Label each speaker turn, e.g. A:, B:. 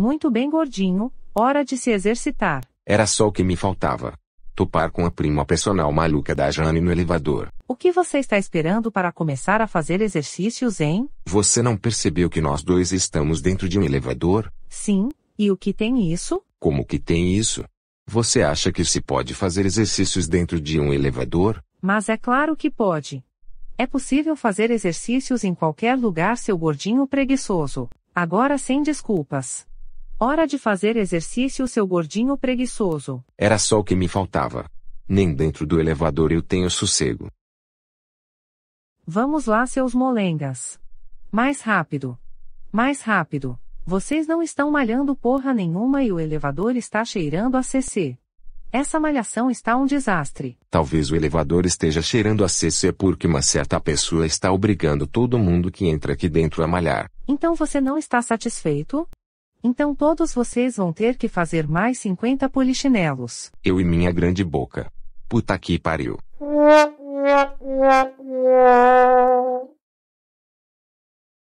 A: Muito bem gordinho, hora de se exercitar.
B: Era só o que me faltava. Topar com a prima personal maluca da Jane no elevador.
A: O que você está esperando para começar a fazer exercícios, hein?
B: Você não percebeu que nós dois estamos dentro de um elevador?
A: Sim, e o que tem isso?
B: Como que tem isso? Você acha que se pode fazer exercícios dentro de um elevador?
A: Mas é claro que pode. É possível fazer exercícios em qualquer lugar, seu gordinho preguiçoso. Agora sem desculpas. Hora de fazer exercício, seu gordinho preguiçoso.
B: Era só o que me faltava. Nem dentro do elevador eu tenho sossego.
A: Vamos lá, seus molengas. Mais rápido. Mais rápido. Vocês não estão malhando porra nenhuma e o elevador está cheirando a CC. Essa malhação está um desastre.
B: Talvez o elevador esteja cheirando a CC porque uma certa pessoa está obrigando todo mundo que entra aqui dentro a malhar.
A: Então você não está satisfeito? Então todos vocês vão ter que fazer mais 50 polichinelos.
B: Eu e minha grande boca. Puta que pariu.